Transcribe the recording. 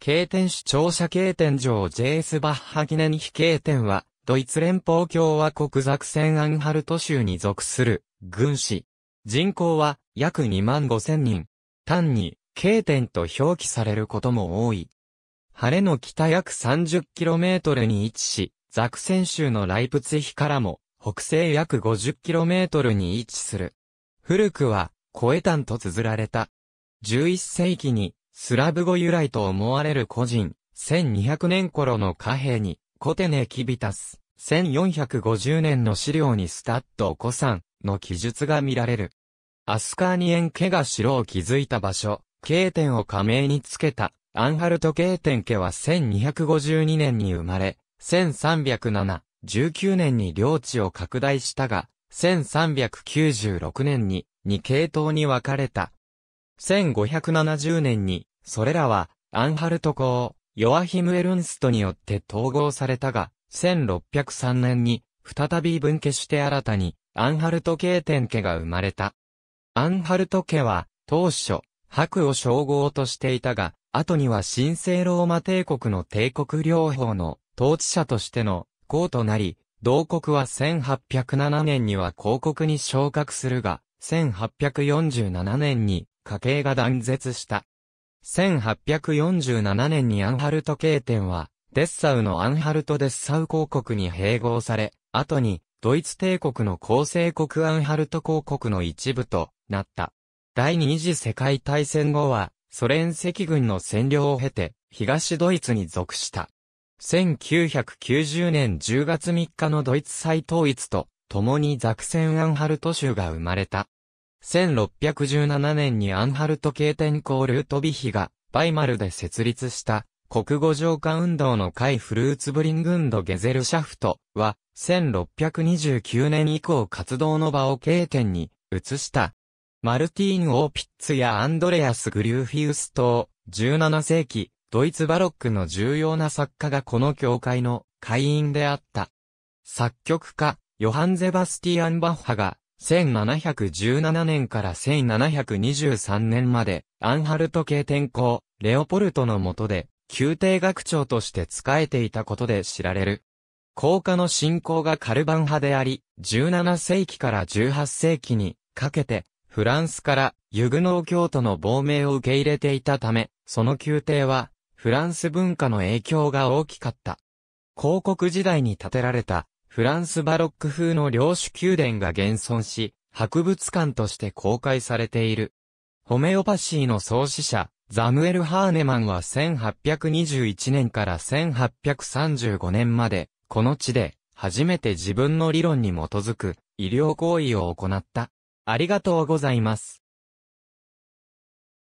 経典主庁舎経典上 JS バッハ記念碑経典は、ドイツ連邦共和国ザクセンアンハルト州に属する、軍師。人口は、約2万5千人。単に、経典と表記されることも多い。晴れの北約 30km に位置し、ザクセン州のライプツィヒからも、北西約 50km に位置する。古くは、コエタンと綴られた。11世紀にスラブ語由来と思われる個人、1200年頃の貨幣に、コテネキビタス、1450年の資料にスタッドサンの記述が見られる。アスカーニエン家が城を築いた場所、経典を加盟につけた、アンハルト経典家は1252年に生まれ、1307、19年に領地を拡大したが、1396年に、2系統に分かれた。1570年に、それらは、アンハルト公、ヨアヒム・エルンストによって統合されたが、1603年に、再び分家して新たに、アンハルト系天家が生まれた。アンハルト家は、当初、白を称号としていたが、後には神聖ローマ帝国の帝国領法の統治者としての公となり、同国は1807年には公国に昇格するが、1847年に家計が断絶した。1847年にアンハルト経典は、デッサウのアンハルトデッサウ公国に併合され、後に、ドイツ帝国の構成国アンハルト公国の一部となった。第二次世界大戦後は、ソ連赤軍の占領を経て、東ドイツに属した。1990年10月3日のドイツ再統一と、共にザクセンアンハルト州が生まれた。1617年にアンハルト系天候ルートビヒが、バイマルで設立した、国語浄化運動の会フルーツブリングンドゲゼルシャフトは、1629年以降活動の場を経典に移した。マルティーン・オーピッツやアンドレアス・グリューフィウス等、17世紀、ドイツバロックの重要な作家がこの教会の会員であった。作曲家、ヨハン・ゼバスティアン・バッハが、1717年から1723年まで、アンハルト系天候、レオポルトの下で、宮廷学長として仕えていたことで知られる。高架の信仰がカルバン派であり、17世紀から18世紀にかけて、フランスからユグノー教徒の亡命を受け入れていたため、その宮廷は、フランス文化の影響が大きかった。広告時代に建てられたフランスバロック風の領主宮殿が現存し、博物館として公開されている。ホメオパシーの創始者、ザムエル・ハーネマンは1821年から1835年まで、この地で、初めて自分の理論に基づく、医療行為を行った。ありがとうございます。